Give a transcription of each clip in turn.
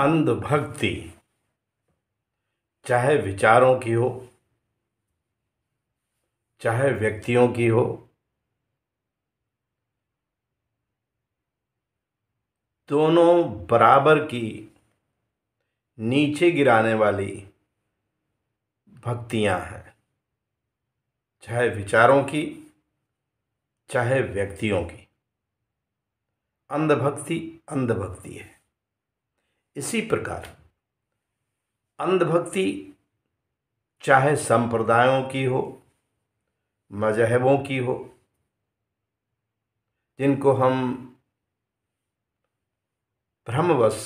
अंधभक्ति चाहे विचारों की हो चाहे व्यक्तियों की हो दोनों बराबर की नीचे गिराने वाली भक्तियां हैं चाहे विचारों की चाहे व्यक्तियों की अंधभक्ति अंधभक्ति है इसी प्रकार अंधभक्ति चाहे संप्रदायों की हो मजहबों की हो जिनको हम भ्रमवश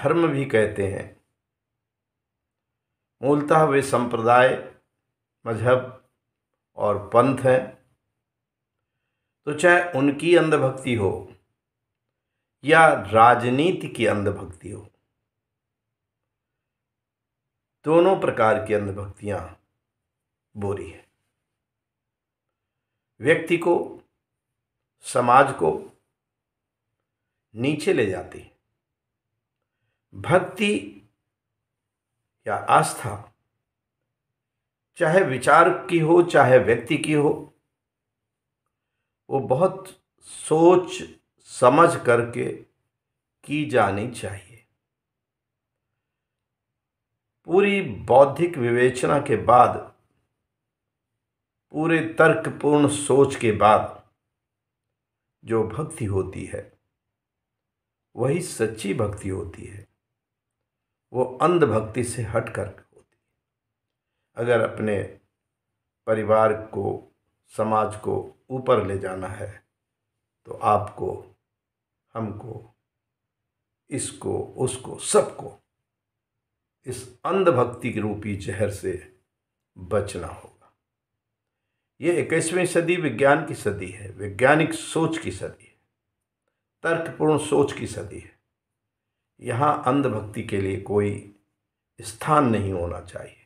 धर्म भी कहते हैं मूलतः वे संप्रदाय मजहब और पंथ हैं तो चाहे उनकी अंधभक्ति हो या राजनीति की अंधभक्ति हो दोनों प्रकार की अंधभक्तियां बोरी है व्यक्ति को समाज को नीचे ले जाती है भक्ति या आस्था चाहे विचार की हो चाहे व्यक्ति की हो वो बहुत सोच समझ करके की जानी चाहिए पूरी बौद्धिक विवेचना के बाद पूरे तर्कपूर्ण सोच के बाद जो भक्ति होती है वही सच्ची भक्ति होती है वो अंध भक्ति से हट कर होती है अगर अपने परिवार को समाज को ऊपर ले जाना है तो आपको हमको इसको उसको सबको इस अंधभक्ति के रूपी जहर से बचना होगा ये इक्कीसवीं सदी विज्ञान की सदी है वैज्ञानिक सोच की सदी है तर्कपूर्ण सोच की सदी है यहाँ अंधभक्ति के लिए कोई स्थान नहीं होना चाहिए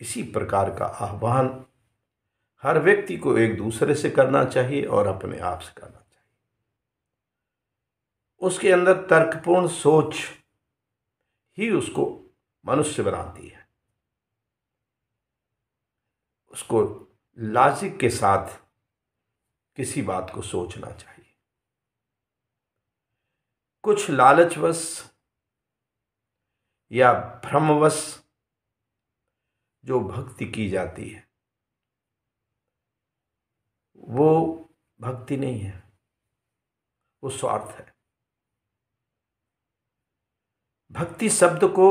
इसी प्रकार का आह्वान हर व्यक्ति को एक दूसरे से करना चाहिए और अपने आप से करना चाहिए उसके अंदर तर्कपूर्ण सोच ही उसको मनुष्य बनाती है उसको लॉजिक के साथ किसी बात को सोचना चाहिए कुछ लालचवश या भ्रमवश जो भक्ति की जाती है वो भक्ति नहीं है वो स्वार्थ है भक्ति शब्द को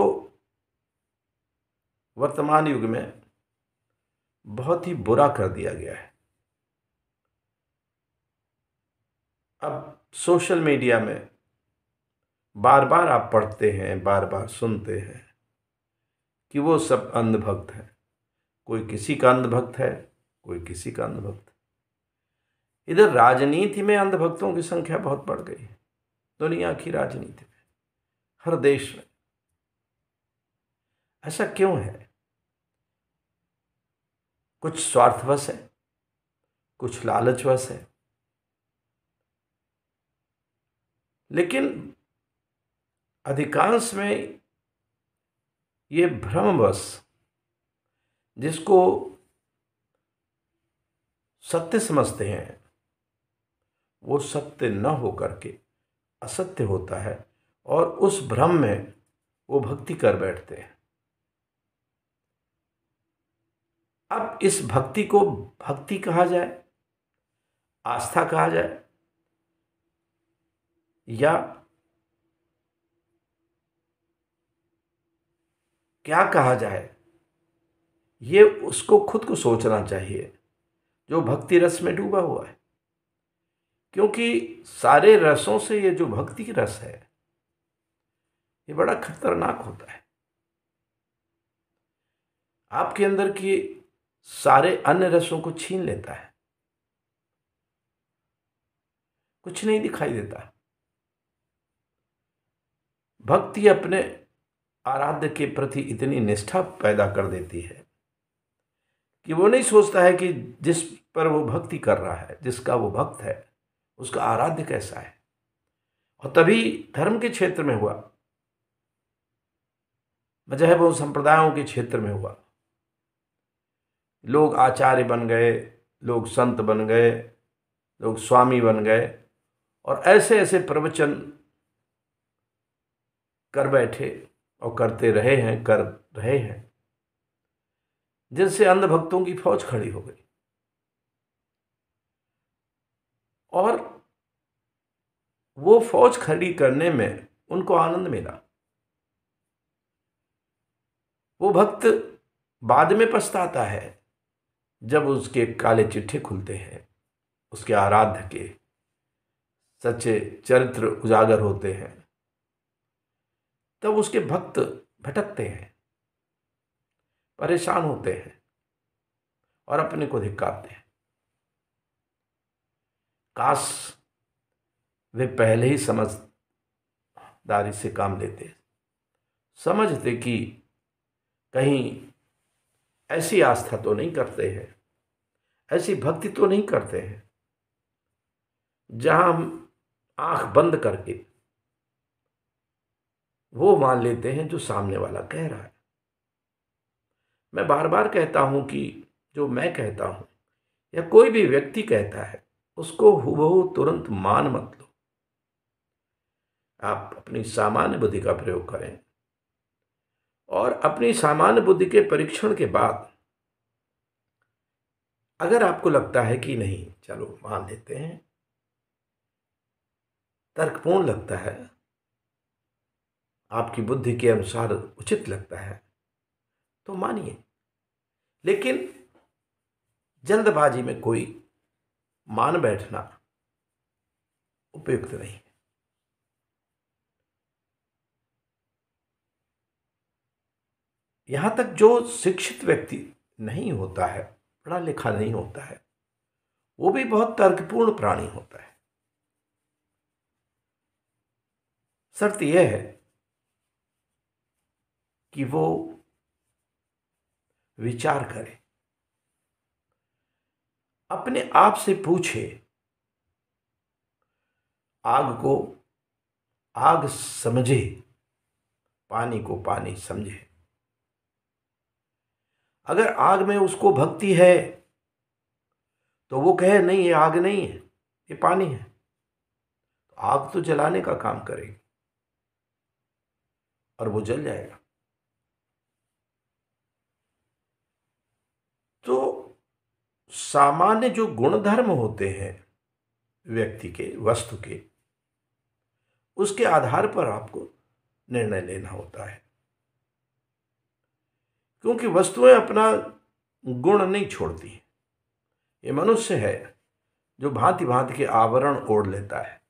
वर्तमान युग में बहुत ही बुरा कर दिया गया है अब सोशल मीडिया में बार बार आप पढ़ते हैं बार बार सुनते हैं कि वो सब अंधभक्त हैं कोई किसी का अंधभक्त है कोई किसी का अंधभक्त इधर राजनीति में अंधभक्तों की संख्या बहुत बढ़ गई दुनिया की राजनीति में हर देश में ऐसा क्यों है कुछ स्वार्थवश है कुछ लालचवश है लेकिन अधिकांश में ये भ्रमवश जिसको सत्य समझते हैं वो सत्य न होकर के असत्य होता है और उस भ्रम में वो भक्ति कर बैठते हैं अब इस भक्ति को भक्ति कहा जाए आस्था कहा जाए या क्या कहा जाए ये उसको खुद को सोचना चाहिए जो भक्ति रस में डूबा हुआ है क्योंकि सारे रसों से ये जो भक्ति रस है ये बड़ा खतरनाक होता है आपके अंदर की सारे अन्य रसों को छीन लेता है कुछ नहीं दिखाई देता भक्ति अपने आराध्य के प्रति इतनी निष्ठा पैदा कर देती है कि वो नहीं सोचता है कि जिस पर वो भक्ति कर रहा है जिसका वो भक्त है उसका आराध्य कैसा है और तभी धर्म के क्षेत्र में हुआ मजहबों संप्रदायों के क्षेत्र में हुआ लोग आचार्य बन गए लोग संत बन गए लोग स्वामी बन गए और ऐसे ऐसे प्रवचन कर बैठे और करते रहे हैं कर रहे हैं जिनसे अंधभक्तों की फौज खड़ी हो गई और वो फौज खड़ी करने में उनको आनंद मिला वो भक्त बाद में पछताता है जब उसके काले चिट्ठे खुलते हैं उसके आराध्य के सच्चे चरित्र उजागर होते हैं तब उसके भक्त भटकते हैं परेशान होते हैं और अपने को धिक्कारते हैं काश वे पहले ही समझदारी से काम लेते समझते कि कहीं ऐसी आस्था तो नहीं करते हैं ऐसी भक्ति तो नहीं करते हैं जहां हम आंख बंद करके वो मान लेते हैं जो सामने वाला कह रहा है मैं बार बार कहता हूं कि जो मैं कहता हूं या कोई भी व्यक्ति कहता है उसको हुबहू तुरंत मान मत लो आप अपनी सामान्य बुद्धि का प्रयोग करें और अपनी सामान्य बुद्धि के परीक्षण के बाद अगर आपको लगता है कि नहीं चलो मान लेते हैं तर्कपूर्ण लगता है आपकी बुद्धि के अनुसार उचित लगता है तो मानिए लेकिन जल्दबाजी में कोई मान बैठना उपयुक्त नहीं है यहाँ तक जो शिक्षित व्यक्ति नहीं होता है पढ़ा लिखा नहीं होता है वो भी बहुत तर्कपूर्ण प्राणी होता है शर्त यह है कि वो विचार करे अपने आप से पूछे आग को आग समझे पानी को पानी समझे अगर आग में उसको भक्ति है तो वो कहे नहीं ये आग नहीं है ये पानी है तो आग तो जलाने का काम करेगी और वो जल जाएगा तो सामान्य जो गुणधर्म होते हैं व्यक्ति के वस्तु के उसके आधार पर आपको निर्णय लेना होता है क्योंकि वस्तुएं अपना गुण नहीं छोड़ती ये मनुष्य है जो भांति भांति के आवरण ओढ़ लेता है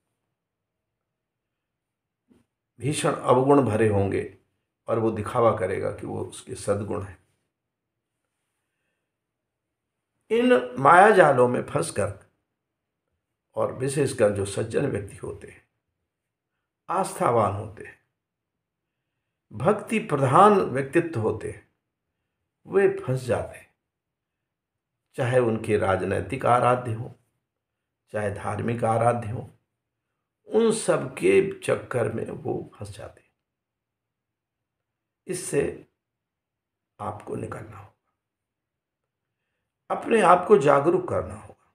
भीषण अवगुण भरे होंगे और वो दिखावा करेगा कि वो उसके सद्गुण है इन माया जालों में फंस कर और विशेषकर जो सज्जन व्यक्ति होते हैं आस्थावान होते हैं भक्ति प्रधान व्यक्तित्व होते हैं वे फंस जाते हैं चाहे उनके राजनैतिक आराध्य हो चाहे धार्मिक आराध्य हो उन सब के चक्कर में वो फंस जाते हैं इससे आपको निकलना होगा अपने आप को जागरूक करना होगा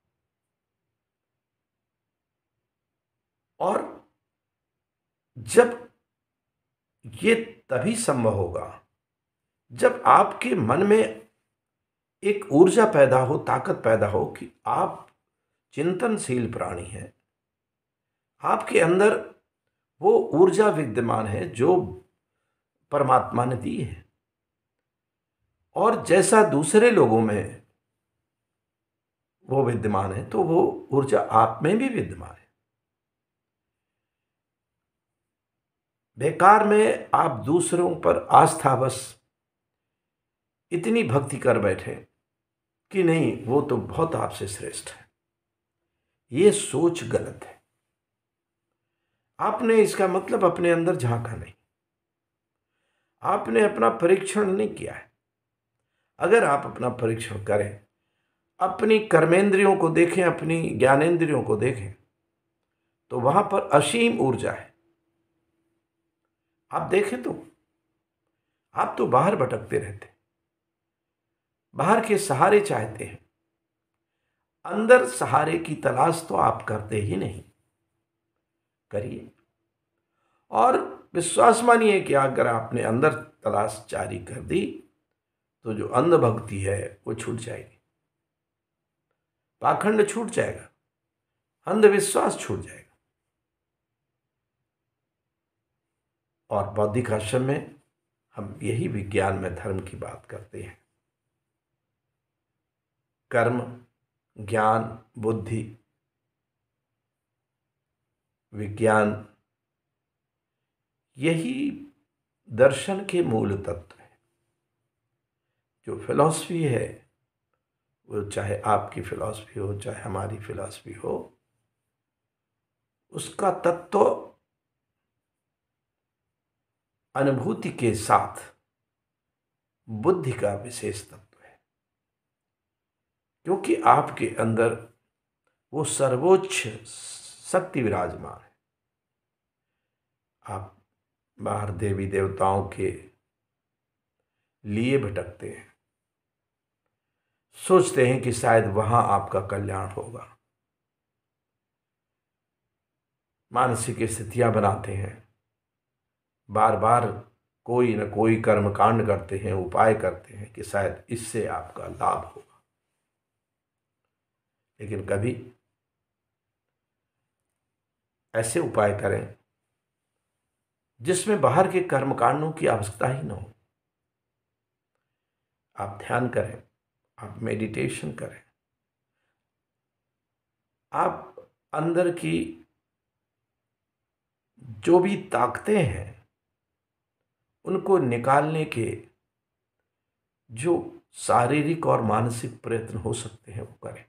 और जब ये तभी संभव होगा जब आपके मन में एक ऊर्जा पैदा हो ताकत पैदा हो कि आप चिंतनशील प्राणी हैं आपके अंदर वो ऊर्जा विद्यमान है जो परमात्मा ने दी है और जैसा दूसरे लोगों में वो विद्यमान है तो वो ऊर्जा आप में भी विद्यमान है बेकार में आप दूसरों पर आस्थावश इतनी भक्ति कर बैठे कि नहीं वो तो बहुत आपसे श्रेष्ठ है ये सोच गलत है आपने इसका मतलब अपने अंदर झांका नहीं आपने अपना परीक्षण नहीं किया है अगर आप अपना परीक्षण करें अपनी कर्मेंद्रियों को देखें अपनी ज्ञानेंद्रियों को देखें तो वहां पर असीम ऊर्जा है आप देखें तो आप तो बाहर भटकते रहते बाहर के सहारे चाहते हैं अंदर सहारे की तलाश तो आप करते ही नहीं करिए और विश्वास मानिए कि अगर आपने अंदर तलाश जारी कर दी तो जो अंधभक्ति है वो छूट जाएगी पाखंड छूट जाएगा अंधविश्वास छूट जाएगा और बौद्धिक आश्रम में हम यही विज्ञान में धर्म की बात करते हैं कर्म ज्ञान बुद्धि विज्ञान यही दर्शन के मूल तत्व हैं जो फिलॉसफी है वो चाहे आपकी फिलॉसफी हो चाहे हमारी फिलॉसफी हो उसका तत्व अनुभूति के साथ बुद्धि का विशेष तत्व क्योंकि आपके अंदर वो सर्वोच्च शक्ति विराजमान है आप बाहर देवी देवताओं के लिए भटकते हैं सोचते हैं कि शायद वहां आपका कल्याण होगा मानसिक स्थितियां बनाते हैं बार बार कोई न कोई कर्मकांड करते हैं उपाय करते हैं कि शायद इससे आपका लाभ हो लेकिन कभी ऐसे उपाय करें जिसमें बाहर के कर्मकांडों की आवश्यकता ही ना हो आप ध्यान करें आप मेडिटेशन करें आप अंदर की जो भी ताकतें हैं उनको निकालने के जो शारीरिक और मानसिक प्रयत्न हो सकते हैं वो करें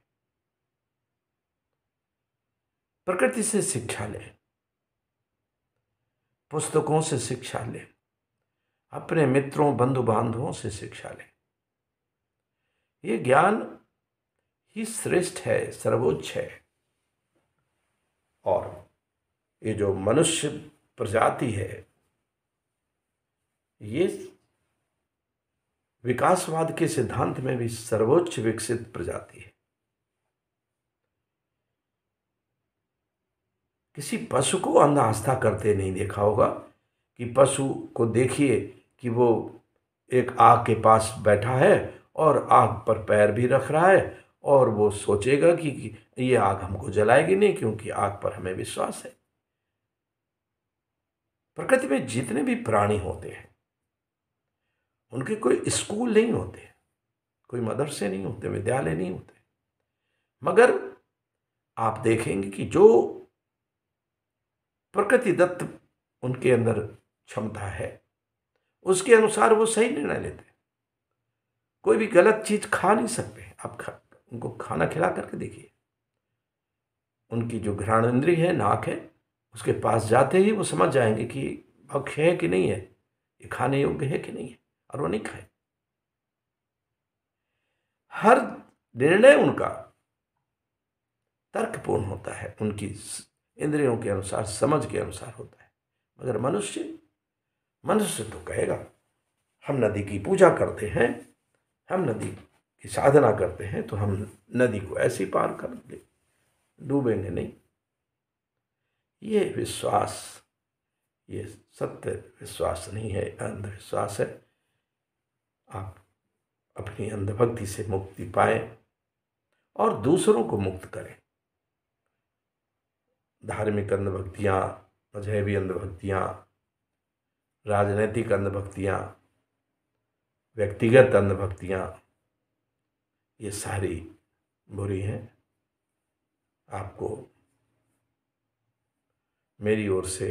प्रकृति से शिक्षा लें पुस्तकों से शिक्षा लें अपने मित्रों बंधु बांधवों से शिक्षा लें ये ज्ञान ही श्रेष्ठ है सर्वोच्च है और ये जो मनुष्य प्रजाति है ये विकासवाद के सिद्धांत में भी सर्वोच्च विकसित प्रजाति है किसी पशु को अंधा आस्था करते नहीं देखा होगा कि पशु को देखिए कि वो एक आग के पास बैठा है और आग पर पैर भी रख रहा है और वो सोचेगा कि ये आग हमको जलाएगी नहीं क्योंकि आग पर हमें विश्वास है प्रकृति में जितने भी प्राणी होते हैं उनके कोई स्कूल नहीं होते कोई मदरसे नहीं होते विद्यालय नहीं होते मगर आप देखेंगे कि जो प्रकृति दत्त उनके अंदर क्षमता है उसके अनुसार वो सही निर्णय लेते हैं कोई भी गलत चीज़ खा नहीं सकते आप खा उनको खाना खिला करके देखिए उनकी जो घृण इंद्री है नाक है उसके पास जाते ही वो समझ जाएंगे कि भक्ष है कि नहीं है ये खाने योग्य है कि नहीं है और वो नहीं खाए हर निर्णय उनका तर्कपूर्ण होता है उनकी इंद्रियों के अनुसार समझ के अनुसार होता है मगर मनुष्य मनुष्य तो कहेगा हम नदी की पूजा करते हैं हम नदी की साधना करते हैं तो हम नदी को ऐसे पार कर ले डूबेंगे नहीं ये विश्वास ये सत्य विश्वास नहीं है अंधविश्वास है आप अपनी अंधभक्ति से मुक्ति पाए और दूसरों को मुक्त करें धार्मिक अंधभक्तियाँ मजहबी अंधभक्तियाँ राजनैतिक अंधभक्तियाँ व्यक्तिगत अंधभक्तियाँ ये सारी बुरी हैं आपको मेरी ओर से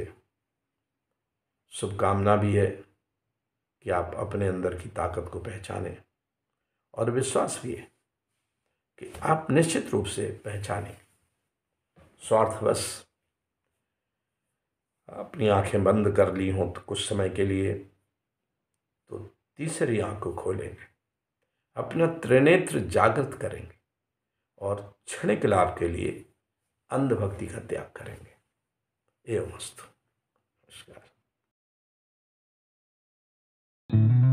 शुभकामना भी है कि आप अपने अंदर की ताकत को पहचानें और विश्वास भी है कि आप निश्चित रूप से पहचानें स्वार्थवश अपनी आंखें बंद कर ली हों तो कुछ समय के लिए तो तीसरी आंख को खोलेंगे अपना त्रिनेत्र जागृत करेंगे और क्षणिक लाभ के लिए अंधभक्ति का त्याग करेंगे एवं वस्तु नमस्कार